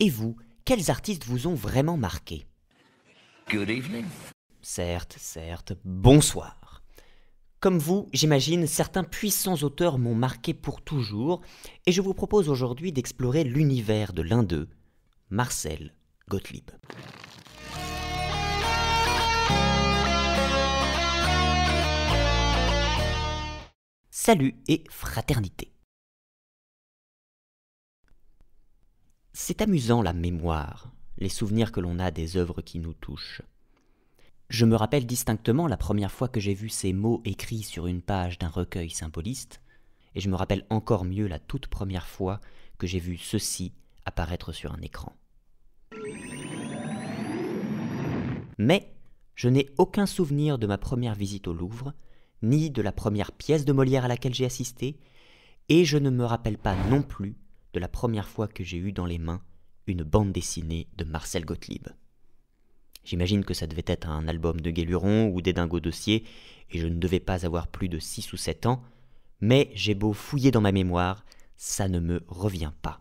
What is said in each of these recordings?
Et vous, quels artistes vous ont vraiment marqué Certes, certes, bonsoir. Comme vous, j'imagine, certains puissants auteurs m'ont marqué pour toujours, et je vous propose aujourd'hui d'explorer l'univers de l'un d'eux, Marcel Gottlieb. Salut et fraternité. C'est amusant la mémoire, les souvenirs que l'on a des œuvres qui nous touchent. Je me rappelle distinctement la première fois que j'ai vu ces mots écrits sur une page d'un recueil symboliste, et je me rappelle encore mieux la toute première fois que j'ai vu ceci apparaître sur un écran. Mais je n'ai aucun souvenir de ma première visite au Louvre, ni de la première pièce de Molière à laquelle j'ai assisté, et je ne me rappelle pas non plus la première fois que j'ai eu dans les mains une bande dessinée de Marcel Gottlieb. J'imagine que ça devait être un album de Guéluron ou des dossier, et je ne devais pas avoir plus de 6 ou 7 ans, mais j'ai beau fouiller dans ma mémoire, ça ne me revient pas.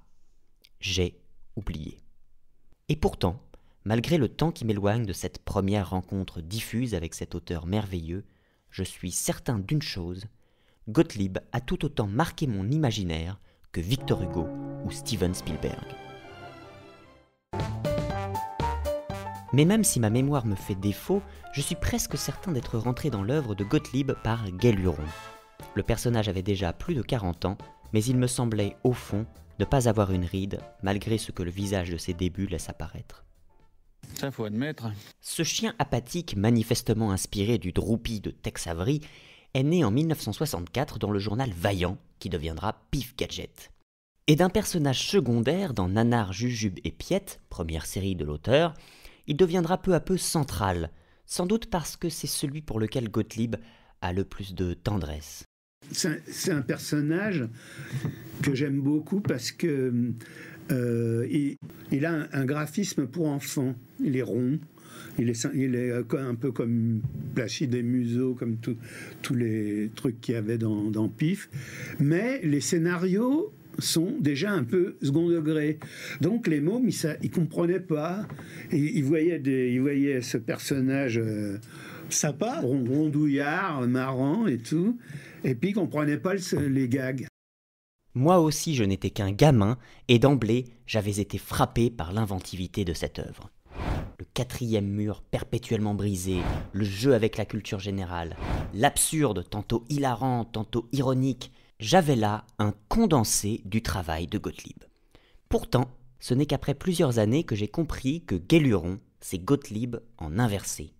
J'ai oublié. Et pourtant, malgré le temps qui m'éloigne de cette première rencontre diffuse avec cet auteur merveilleux, je suis certain d'une chose, Gottlieb a tout autant marqué mon imaginaire que Victor Hugo ou Steven Spielberg. Mais même si ma mémoire me fait défaut, je suis presque certain d'être rentré dans l'œuvre de Gottlieb par Gelluron. Le personnage avait déjà plus de 40 ans, mais il me semblait, au fond, ne pas avoir une ride, malgré ce que le visage de ses débuts laisse apparaître. Ça faut admettre. Ce chien apathique, manifestement inspiré du droupi de Tex Avery, est né en 1964 dans le journal Vaillant, qui deviendra Pif Gadget. Et d'un personnage secondaire dans Nanar, Jujube et Piet, première série de l'auteur, il deviendra peu à peu central, sans doute parce que c'est celui pour lequel Gottlieb a le plus de tendresse. C'est un, personnage que j'aime beaucoup parce que euh, il, a un graphisme pour enfants. Il est rond, il est, euh, un peu comme Placide des museaux, comme tous les trucs qu'il y avait dans, Pif. Mais les scénarios sont déjà un peu second degré. Donc les mômes, ils, ne comprenaient pas. Ils, voyaient ce personnage euh, sympa, rondouillard, marrant et tout, et puis ils comprenaient pas les gags. Moi aussi, je n'étais qu'un gamin, et d'emblée, j'avais été frappé par l'inventivité de cette œuvre le quatrième mur perpétuellement brisé, le jeu avec la culture générale, l'absurde, tantôt hilarant, tantôt ironique, j'avais là un condensé du travail de Gottlieb. Pourtant, ce n'est qu'après plusieurs années que j'ai compris que Gelluron, c'est Gottlieb en inversé.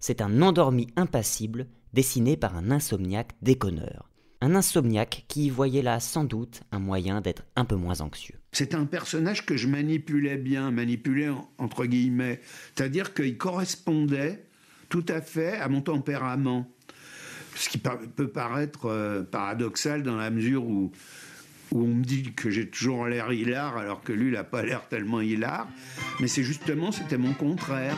C'est un endormi impassible dessiné par un insomniaque déconneur. Un insomniaque qui y voyait là sans doute un moyen d'être un peu moins anxieux. C'est un personnage que je manipulais bien, manipulais entre guillemets. C'est-à-dire qu'il correspondait tout à fait à mon tempérament. Ce qui peut paraître euh, paradoxal dans la mesure où, on me dit que j'ai toujours l'air hilar alors que lui, il n'a pas l'air tellement hilar. Mais c'est justement, c'était mon contraire.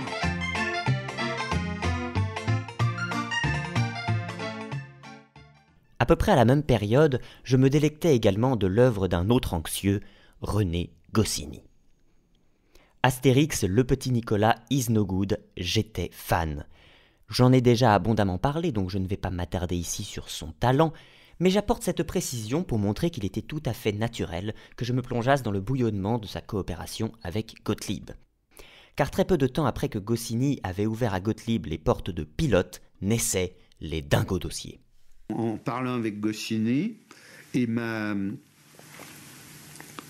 À peu près à la même période, je me délectais également de l'œuvre d'un autre anxieux, René Goscinny. Astérix, le petit Nicolas, is no good, j'étais fan. J'en ai déjà abondamment parlé, donc je ne vais pas m'attarder ici sur son talent, mais j'apporte cette précision pour montrer qu'il était tout à fait naturel que je me plongeasse dans le bouillonnement de sa coopération avec Gottlieb. Car très peu de temps après que Goscinny avait ouvert à Gottlieb les portes de pilote, naissaient les dingos dossiers. En parlant avec Goscinny, il m'a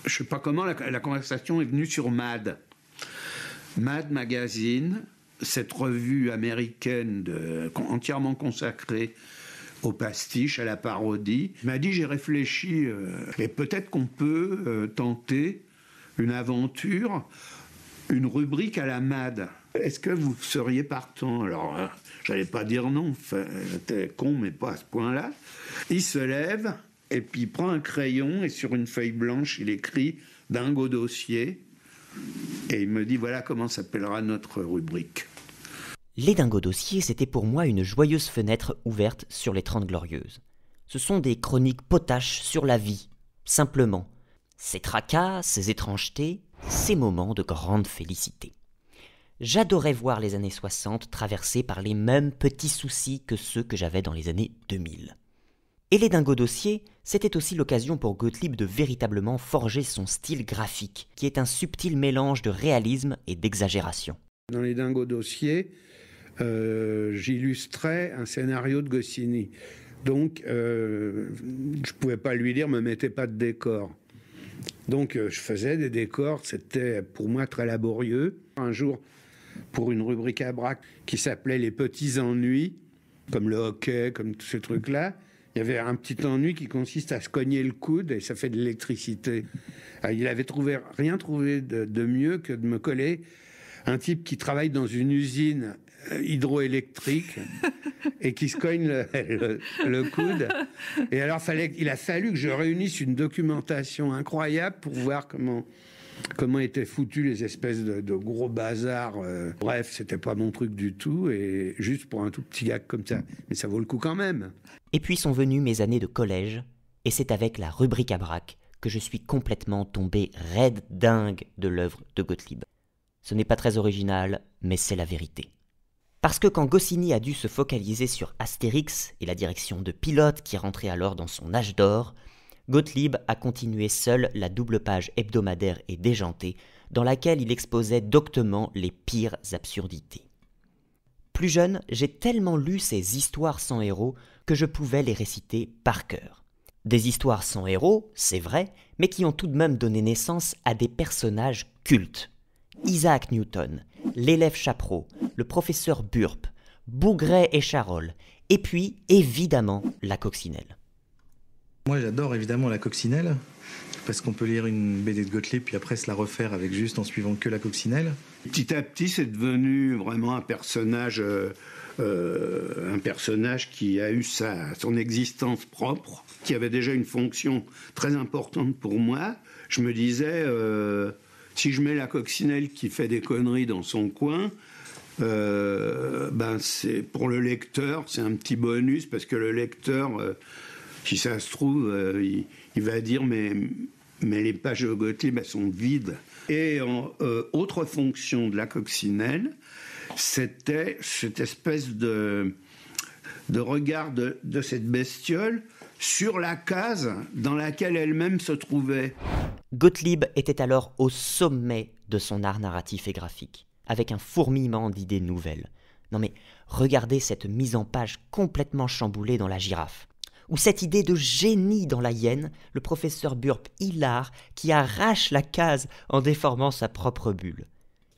je sais pas comment, la, conversation est venue sur Mad. Mad Magazine, cette revue américaine entièrement consacrée au pastiche, à la parodie, m'a dit j'ai réfléchi et euh, peut-être qu'on peut, euh, tenter une aventure, une rubrique à la MAD. Est-ce que vous seriez partant Alors, euh, j'allais pas dire non, con, mais pas à ce point-là. Il se lève, et puis il prend un crayon et sur une feuille blanche, il écrit Dingo dossier. Et il me dit voilà comment s'appellera notre rubrique. Les Dingo dossiers, c'était pour moi une joyeuse fenêtre ouverte sur les Trente Glorieuses. Ce sont des chroniques potaches sur la vie, simplement. Ces tracas, ces étrangetés, ces moments de grande félicité. J'adorais voir les années 60 traversées par les mêmes petits soucis que ceux que j'avais dans les années 2000. Et les dingos dossiers, c'était aussi l'occasion pour Gottlieb de véritablement forger son style graphique, qui est un subtil mélange de réalisme et d'exagération. Dans les dingos dossiers, euh, j'illustrais un scénario de Goscinny. Donc, euh, je ne pouvais pas lui dire, ne me mettez pas de décor. Donc, euh, je faisais des décors, c'était pour moi très laborieux. Un jour, pour une rubrique à braque qui s'appelait Les petits ennuis, comme le hockey, comme tous ces trucs-là, il y avait un petit ennui qui consiste à se cogner le coude et ça fait de l'électricité. Euh, il avait trouvé, rien trouvé de, mieux que de me coller un type qui travaille dans une usine euh, hydroélectrique et qui se cogne le, coude. Et alors, fallait, il a fallu que je réunisse une documentation incroyable pour voir comment comment étaient foutus les espèces de, gros bazars. Euh, bref, c'était pas mon truc du tout, et juste pour un tout petit gag comme ça. Mais ça vaut le coup quand même. Et puis sont venues mes années de collège, et c'est avec la rubrique à braque que je suis complètement tombé raide dingue de l'œuvre de Gottlieb. Ce n'est pas très original, mais c'est la vérité. Parce que quand Goscinny a dû se focaliser sur Astérix et la direction de pilote qui rentrait alors dans son âge d'or, Gottlieb a continué seul la double page hebdomadaire et déjantée dans laquelle il exposait doctement les pires absurdités. Plus jeune, j'ai tellement lu ces histoires sans héros que je pouvais les réciter par cœur. Des histoires sans héros, c'est vrai, mais qui ont tout de même donné naissance à des personnages cultes. Isaac Newton, l'élève Chapreau, le professeur Burp, Bougret et Charol, et puis évidemment la coccinelle. Moi, j'adore évidemment la coccinelle, parce qu'on peut lire une BD de Gottlieb puis après se la refaire avec juste en suivant que la coccinelle. Petit à petit, c'est devenu vraiment un personnage, euh, euh, un personnage qui a eu sa, son existence propre, qui avait déjà une fonction très importante pour moi. Je me disais, euh, si je mets la coccinelle qui fait des conneries dans son coin, ben c'est pour le lecteur, c'est un petit bonus parce que le lecteur si ça se trouve, euh, il, va dire mais, mais les pages de Gottlieb elles sont vides. Et en, euh, autre fonction de la coccinelle, c'était cette espèce de, de regard de, de cette bestiole sur la case dans laquelle elle-même se trouvait. Gottlieb était alors au sommet de son art narratif et graphique, avec un fourmillement d'idées nouvelles. Non mais regardez cette mise en page complètement chamboulée dans la girafe ou cette idée de génie dans la hyène, le professeur Burp hilar qui arrache la case en déformant sa propre bulle.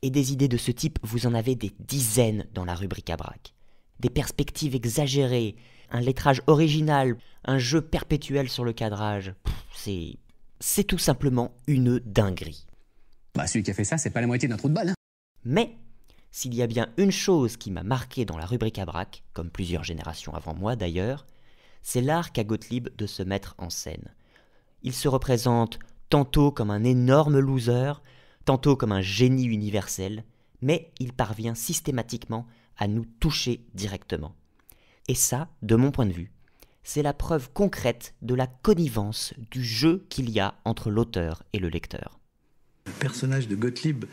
Et des idées de ce type, vous en avez des dizaines dans la rubrique à braque. Des perspectives exagérées, un lettrage original, un jeu perpétuel sur le cadrage. C'est. tout simplement une dinguerie. Bah, celui qui a fait ça, c'est pas la moitié d'un trou de balle. Hein. Mais, s'il y a bien une chose qui m'a marqué dans la rubrique à braque, comme plusieurs générations avant moi d'ailleurs, c'est l'art qu'a Gottlieb de se mettre en scène. Il se représente tantôt comme un énorme loser, tantôt comme un génie universel, mais il parvient systématiquement à nous toucher directement. Et ça, de mon point de vue, c'est la preuve concrète de la connivence du jeu qu'il y a entre l'auteur et le lecteur. Le personnage de Gottlieb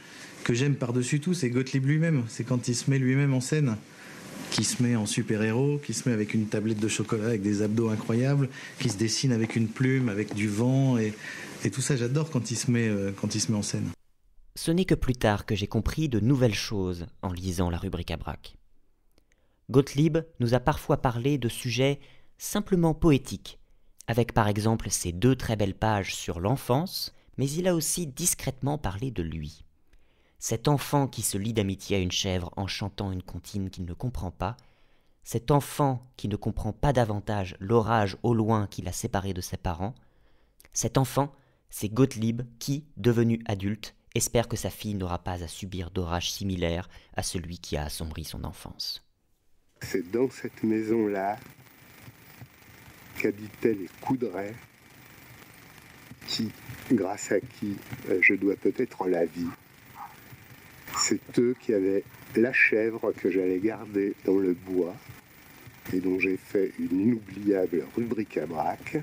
que j'aime par-dessus tout, c'est Gottlieb lui-même. C'est quand il se met lui-même en scène qui se met en super-héros, qui se met avec une tablette de chocolat, avec des abdos incroyables, qui se dessine avec une plume, avec du vent, et, tout ça j'adore quand, il se met, euh, quand il se met en scène. Ce n'est que plus tard que j'ai compris de nouvelles choses en lisant la rubrique à braque. Gottlieb nous a parfois parlé de sujets simplement poétiques, avec par exemple ses deux très belles pages sur l'enfance, mais il a aussi discrètement parlé de lui cet enfant qui se lie d'amitié à une chèvre en chantant une comptine qu'il ne comprend pas, cet enfant qui ne comprend pas davantage l'orage au loin qui l'a séparé de ses parents, cet enfant, c'est Gottlieb qui, devenu adulte, espère que sa fille n'aura pas à subir d'orage similaire à celui qui a assombri son enfance. C'est dans cette maison-là qu'habitaient les coudrets qui, grâce à qui euh, je dois peut-être la vie c'est eux qui avaient la chèvre que j'allais garder dans le bois et dont j'ai fait une inoubliable rubrique à braque.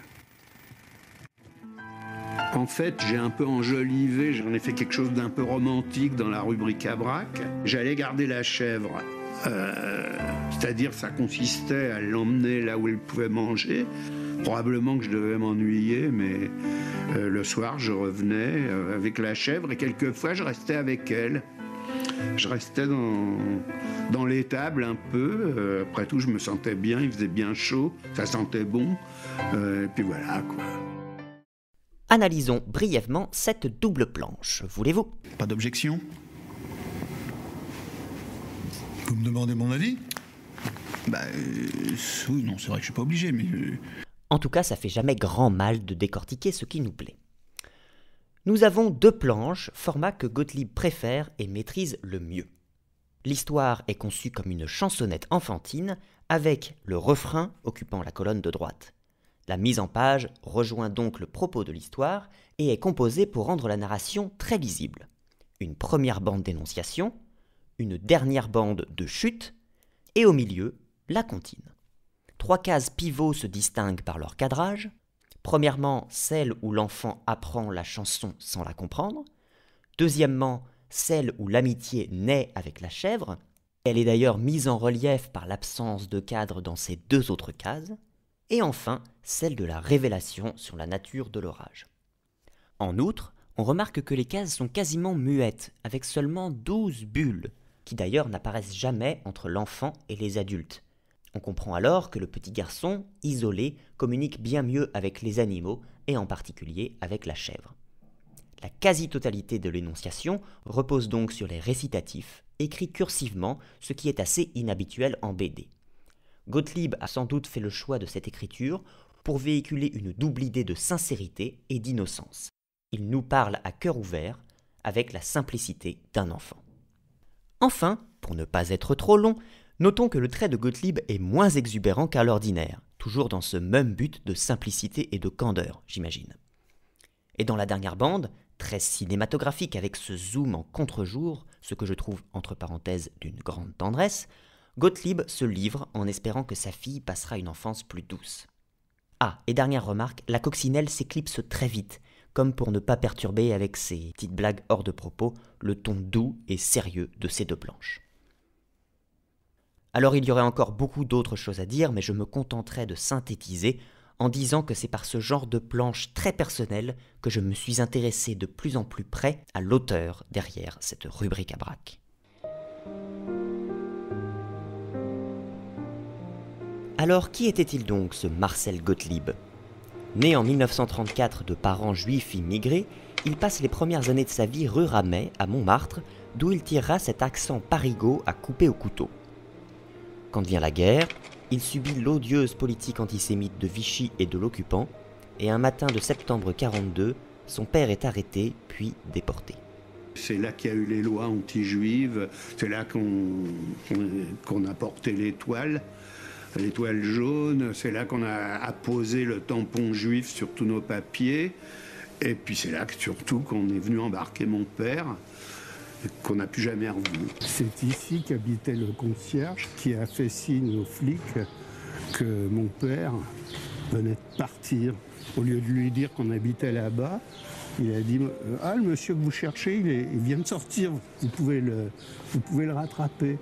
En fait, j'ai un peu enjolivé, j'en ai fait quelque chose d'un peu romantique dans la rubrique à braque. J'allais garder la chèvre. Euh, c'est-à-dire, ça consistait à l'emmener là où elle pouvait manger. Probablement que je devais m'ennuyer, mais euh, le soir, je revenais euh, avec la chèvre et quelquefois, je restais avec elle je restais dans, dans l'étable un peu. Euh, après tout, je me sentais bien, il faisait bien chaud, ça sentait bon. Euh, et puis voilà, quoi. Analysons brièvement cette double planche. Voulez-vous Pas d'objection Vous me demandez mon avis Bah euh, oui, non, c'est vrai que je suis pas obligé, mais... En tout cas, ça fait jamais grand mal de décortiquer ce qui nous plaît nous avons deux planches, format que Gottlieb préfère et maîtrise le mieux. L'histoire est conçue comme une chansonnette enfantine, avec le refrain occupant la colonne de droite. La mise en page rejoint donc le propos de l'histoire et est composée pour rendre la narration très visible. Une première bande d'énonciation, une dernière bande de chute, et au milieu, la comptine. Trois cases pivots se distinguent par leur cadrage, Premièrement, celle où l'enfant apprend la chanson sans la comprendre. Deuxièmement, celle où l'amitié naît avec la chèvre. Elle est d'ailleurs mise en relief par l'absence de cadre dans ces deux autres cases. Et enfin, celle de la révélation sur la nature de l'orage. En outre, on remarque que les cases sont quasiment muettes, avec seulement 12 bulles, qui d'ailleurs n'apparaissent jamais entre l'enfant et les adultes, on comprend alors que le petit garçon, isolé, communique bien mieux avec les animaux, et en particulier avec la chèvre. La quasi-totalité de l'énonciation repose donc sur les récitatifs, écrits cursivement, ce qui est assez inhabituel en BD. Gottlieb a sans doute fait le choix de cette écriture pour véhiculer une double idée de sincérité et d'innocence. Il nous parle à cœur ouvert, avec la simplicité d'un enfant. Enfin, pour ne pas être trop long, Notons que le trait de Gottlieb est moins exubérant qu'à l'ordinaire, toujours dans ce même but de simplicité et de candeur, j'imagine. Et dans la dernière bande, très cinématographique avec ce zoom en contre-jour, ce que je trouve entre parenthèses d'une grande tendresse, Gottlieb se livre en espérant que sa fille passera une enfance plus douce. Ah, et dernière remarque, la coccinelle s'éclipse très vite, comme pour ne pas perturber avec ses petites blagues hors de propos le ton doux et sérieux de ces deux planches. Alors il y aurait encore beaucoup d'autres choses à dire, mais je me contenterai de synthétiser en disant que c'est par ce genre de planche très personnelle que je me suis intéressé de plus en plus près à l'auteur derrière cette rubrique à braque. Alors qui était-il donc ce Marcel Gottlieb Né en 1934 de parents juifs immigrés, il passe les premières années de sa vie rue à Montmartre, d'où il tirera cet accent parigot à couper au couteau. Quand vient la guerre, il subit l'odieuse politique antisémite de Vichy et de l'occupant, et un matin de septembre 1942, son père est arrêté puis déporté. C'est là qu'il y a eu les lois anti-juives, c'est là qu'on a porté l'étoile, l'étoile jaune, c'est là qu'on a apposé le tampon juif sur tous nos papiers, et puis c'est là que surtout qu'on est venu embarquer mon père qu'on n'a plus jamais revu. C'est ici qu'habitait le concierge qui a fait signe aux flics que mon père venait de partir. Au lieu de lui dire qu'on habitait là-bas, il a dit Ah, le monsieur que vous cherchez, il, vient de sortir, vous pouvez le, vous pouvez le rattraper.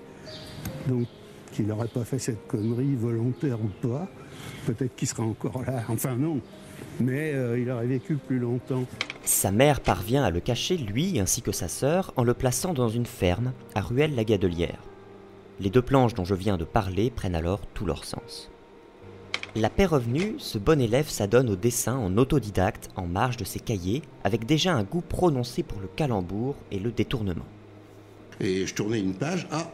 Donc, qu'il n'aurait pas fait cette connerie, volontaire ou pas, peut-être qu'il sera encore là. Enfin, non, mais euh, il aurait vécu plus longtemps. Sa mère parvient à le cacher, lui ainsi que sa sœur, en le plaçant dans une ferme à Ruelle-la-Gadelière. Les deux planches dont je viens de parler prennent alors tout leur sens. La paix revenue, ce bon élève s'adonne au dessin en autodidacte, en marge de ses cahiers, avec déjà un goût prononcé pour le calembour et le détournement. Et je tournais une page, ah,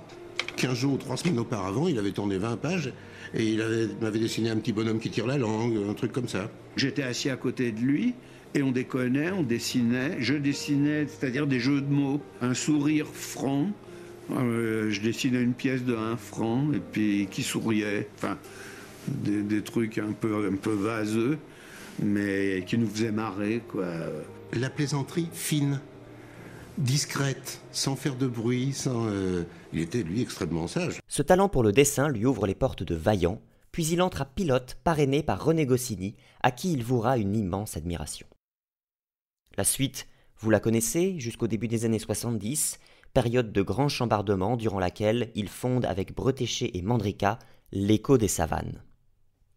15 jours ou 3 semaines auparavant, il avait tourné 20 pages et il m'avait dessiné un petit bonhomme qui tire la langue, un truc comme ça. J'étais assis à côté de lui, et on déconnait, on dessinait. Je dessinais, c'est-à-dire des jeux de mots, un sourire franc. Euh, je dessinais une pièce de 1 franc et puis qui souriait. Enfin, des, trucs un peu, un peu vaseux, mais qui nous faisaient marrer, quoi. La plaisanterie fine, discrète, sans faire de bruit, sans. Euh, il était, lui, extrêmement sage. Ce talent pour le dessin lui ouvre les portes de Vaillant, puis il entre à Pilote, parrainé par René Goscinny, à qui il vouera une immense admiration. La suite, vous la connaissez, jusqu'au début des années 70, période de grand chambardement durant laquelle il fonde avec Bretéché et Mandrika l'écho des savanes.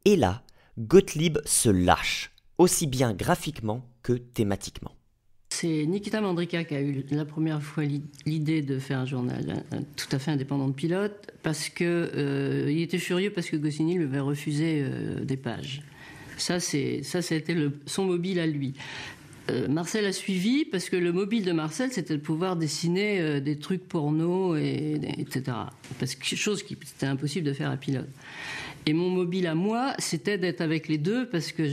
Et là, Gottlieb se lâche, aussi bien graphiquement que thématiquement. C'est Nikita Mandrika qui a eu la première fois l'idée de faire un journal tout à fait indépendant de pilote parce que euh, il était furieux parce que Goscinny lui avait refusé euh, des pages. Ça, c'est ça, c'était son mobile à lui. Euh, Marcel a suivi parce que le mobile de Marcel, c'était de pouvoir dessiner euh, des trucs porno, et, etc. Parce que chose qui était impossible de faire à pilote. Et mon mobile à moi, c'était d'être avec les deux parce que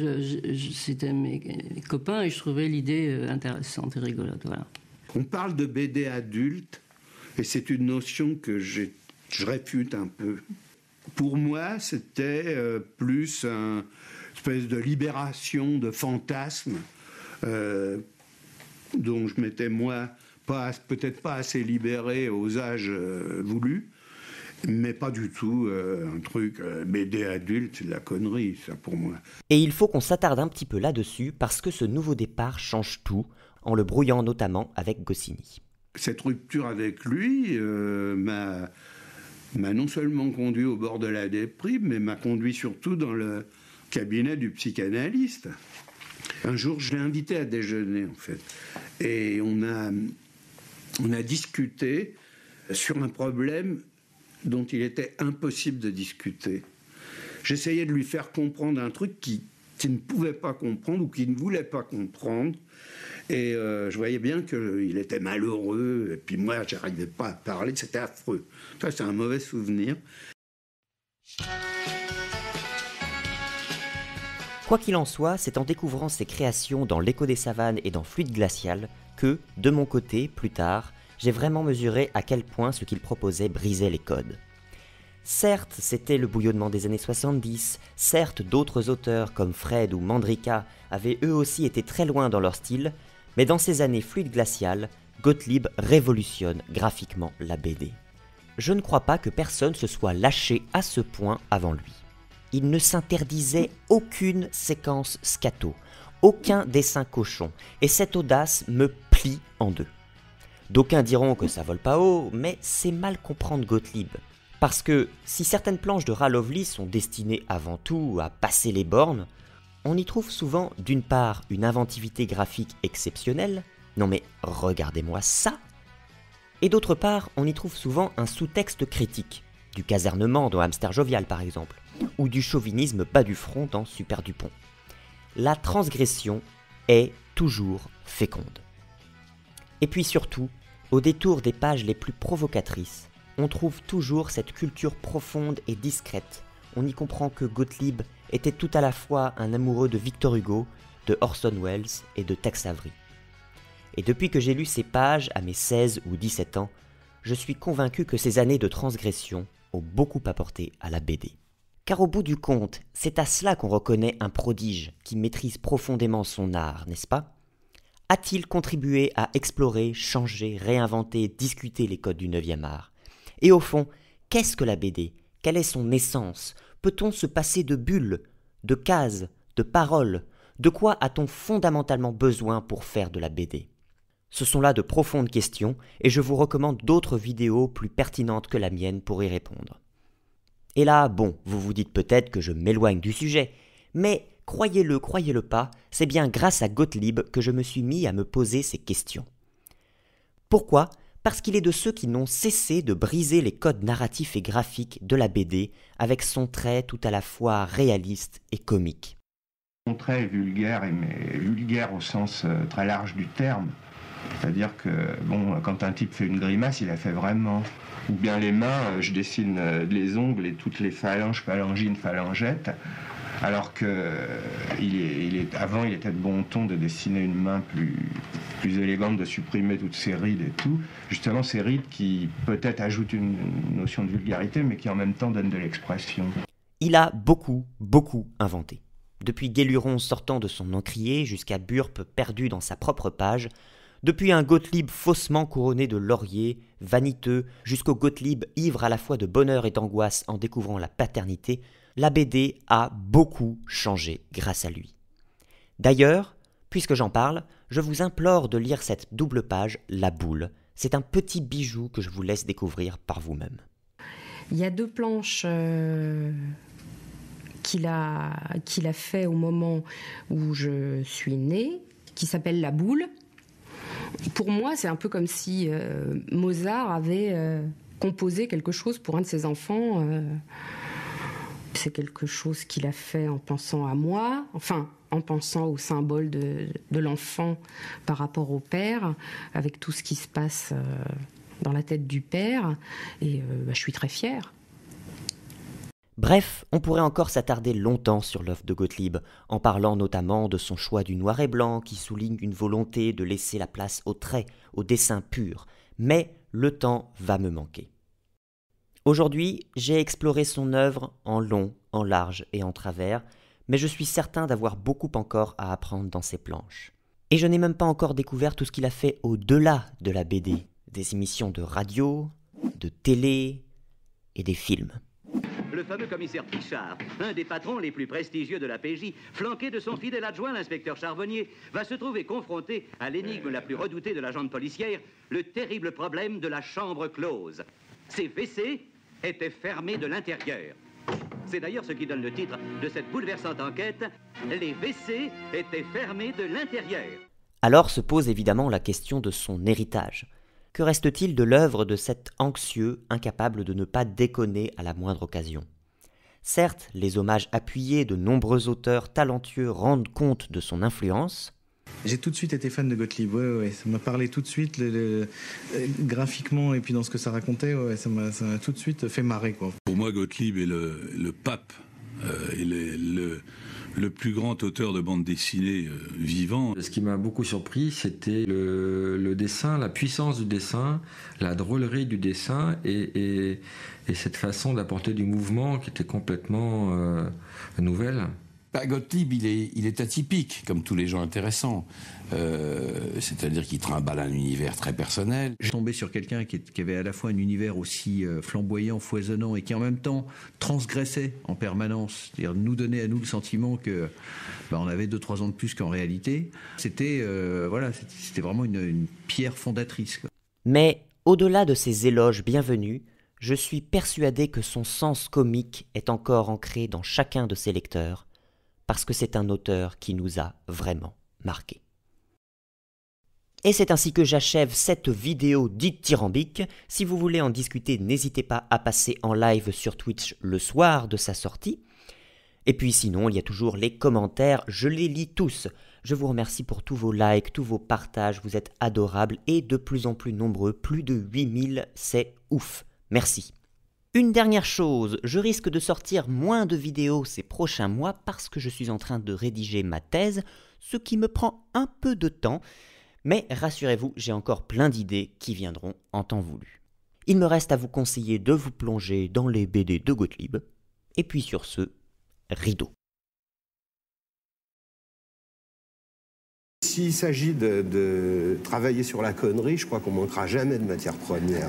c'était mes, copains et je trouvais l'idée euh, intéressante et rigolote. On parle de BD adulte et c'est une notion que je réfute un peu. Pour moi, c'était plus une espèce de libération de fantasmes euh, dont je m'étais moi, peut-être pas assez libéré aux âges euh, voulus, mais pas du tout euh, un truc BD adulte, c'est la connerie, ça pour moi. Et il faut qu'on s'attarde un petit peu là-dessus, parce que ce nouveau départ change tout, en le brouillant notamment avec Goscinny. Cette rupture avec lui m'a non seulement conduit au bord de la déprime, mais m'a conduit surtout dans le cabinet du psychanalyste. Un jour, je l'ai invité à déjeuner, en fait. Et on a, on a discuté sur un problème dont il était impossible de discuter. J'essayais de lui faire comprendre un truc qui, ne pouvait pas comprendre ou qui ne voulait pas comprendre. Et euh, je voyais bien qu'il était malheureux. Et puis moi, j'arrivais pas à parler. C'était affreux. Ça, c'est un mauvais souvenir. Quoi qu'il en soit, c'est en découvrant ses créations dans L'écho des savanes et dans Fluide glacial que, de mon côté, plus tard, j'ai vraiment mesuré à quel point ce qu'il proposait brisait les codes. Certes, c'était le bouillonnement des années 70, certes d'autres auteurs comme Fred ou Mandrika avaient eux aussi été très loin dans leur style, mais dans ces années fluide Glacial, Gottlieb révolutionne graphiquement la BD. Je ne crois pas que personne se soit lâché à ce point avant lui il ne s'interdisait aucune séquence scato, aucun dessin cochon, et cette audace me plie en deux. D'aucuns diront que ça vole pas haut, mais c'est mal comprendre Gottlieb. Parce que si certaines planches de Ralovly sont destinées avant tout à passer les bornes, on y trouve souvent d'une part une inventivité graphique exceptionnelle, non mais regardez-moi ça, et d'autre part on y trouve souvent un sous-texte critique, du casernement dans Hamster Jovial par exemple, ou du chauvinisme bas du front dans Super Dupont. La transgression est toujours féconde. Et puis surtout, au détour des pages les plus provocatrices, on trouve toujours cette culture profonde et discrète. On y comprend que Gottlieb était tout à la fois un amoureux de Victor Hugo, de Orson Welles et de Tex Et depuis que j'ai lu ces pages à mes 16 ou 17 ans, je suis convaincu que ces années de transgression ont beaucoup apporté à la BD. Car au bout du compte, c'est à cela qu'on reconnaît un prodige qui maîtrise profondément son art, n'est-ce pas A-t-il contribué à explorer, changer, réinventer, discuter les codes du 9e art Et au fond, qu'est-ce que la BD Quelle est son essence Peut-on se passer de bulles, de cases, de paroles De quoi a-t-on fondamentalement besoin pour faire de la BD Ce sont là de profondes questions et je vous recommande d'autres vidéos plus pertinentes que la mienne pour y répondre. Et là, bon, vous vous dites peut-être que je m'éloigne du sujet, mais croyez-le, croyez-le pas, c'est bien grâce à Gottlieb que je me suis mis à me poser ces questions. Pourquoi Parce qu'il est de ceux qui n'ont cessé de briser les codes narratifs et graphiques de la BD avec son trait tout à la fois réaliste et comique. Son trait vulgaire, mais vulgaire au sens euh, très large du terme, c'est-à-dire que, bon, quand un type fait une grimace, il la fait vraiment. Ou bien les mains, euh, je dessine euh, les ongles et toutes les phalanges, phalangines, phalangettes. Alors que euh, il avant, il était de bon ton de dessiner une main plus, élégante, de supprimer toutes ces rides et tout. Justement, ces rides qui peut-être ajoutent une, notion de vulgarité, mais qui en même temps donnent de l'expression. Il a beaucoup, beaucoup inventé. Depuis Guéluron sortant de son encrier jusqu'à Burpe perdu dans sa propre page, depuis un Gottlieb faussement couronné de lauriers, vaniteux, jusqu'au Gottlieb ivre à la fois de bonheur et d'angoisse en découvrant la paternité, la BD a beaucoup changé grâce à lui. D'ailleurs, puisque j'en parle, je vous implore de lire cette double page, La Boule. C'est un petit bijou que je vous laisse découvrir par vous-même. Il y a deux planches euh, qu'il a, qu'il a fait au moment où je suis née, qui s'appellent La Boule pour moi, c'est un peu comme si euh, Mozart avait euh, composé quelque chose pour un de ses enfants. Euh. c'est quelque chose qu'il a fait en pensant à moi, enfin, en pensant au symbole de, l'enfant par rapport au père, avec tout ce qui se passe dans la tête du père. Et bah, je suis très fière. Bref, on pourrait encore s'attarder longtemps sur l'œuvre de Gottlieb, en parlant notamment de son choix du noir et blanc qui souligne une volonté de laisser la place au trait, au dessin pur, mais le temps va me manquer. Aujourd'hui, j'ai exploré son œuvre en long, en large et en travers, mais je suis certain d'avoir beaucoup encore à apprendre dans ses planches. Et je n'ai même pas encore découvert tout ce qu'il a fait au-delà de la BD, des émissions de radio, de télé et des films le fameux commissaire Pichard, un des patrons les plus prestigieux de la PJ, flanqué de son fidèle adjoint, l'inspecteur Charbonnier, va se trouver confronté à l'énigme la plus redoutée de la policière, le terrible problème de la chambre close. Ces WC étaient fermés de l'intérieur. C'est d'ailleurs ce qui donne le titre de cette bouleversante enquête. Les WC étaient fermés de l'intérieur. Alors se pose évidemment la question de son héritage que reste-t-il de l'œuvre de cet anxieux incapable de ne pas déconner à la moindre occasion Certes, les hommages appuyés de nombreux auteurs talentueux rendent compte de son influence, j'ai tout de suite été fan de Gottlieb, ouais, ça m'a parlé tout de suite, euh, graphiquement et puis dans ce que ça racontait, ça m'a tout de suite fait marrer. Pour moi, Gottlieb est le, pape, euh, il est le, le plus grand auteur de bande dessinée euh, vivant. Ce qui m'a beaucoup surpris, c'était le, dessin, la puissance du dessin, la drôlerie du dessin et, cette façon d'apporter du mouvement qui était complètement euh, nouvelle. Gottlieb, il est, atypique, comme tous les gens intéressants. Euh, c'est-à-dire qu'il trimballe un univers très personnel. J'ai tombé sur quelqu'un qui, avait à la fois un univers aussi euh, flamboyant, foisonnant, et qui en même temps transgressait en permanence, c'est-à-dire nous donnait à nous le sentiment que bah, on avait deux trois ans de plus qu'en réalité. C'était euh, voilà, vraiment une, pierre fondatrice. Mais au-delà de ces éloges bienvenus, je suis persuadé que son sens comique est encore ancré dans chacun de ses lecteurs parce que c'est un auteur qui nous a vraiment marqués. Et c'est ainsi que j'achève cette vidéo dite tyrambique. Si vous voulez en discuter, n'hésitez pas à passer en live sur Twitch le soir de sa sortie. Et puis sinon, il y a toujours les commentaires, je les lis tous. Je vous remercie pour tous vos likes, tous vos partages, vous êtes adorables et de plus en plus nombreux, plus de 8000, c'est ouf. Merci. Une dernière chose, je risque de sortir moins de vidéos ces prochains mois parce que je suis en train de rédiger ma thèse, ce qui me prend un peu de temps, mais rassurez-vous, j'ai encore plein d'idées qui viendront en temps voulu. Il me reste à vous conseiller de vous plonger dans les BD de Gottlieb, et puis sur ce, rideau. S'il s'agit de, travailler sur la connerie, je crois qu'on manquera jamais de matière première.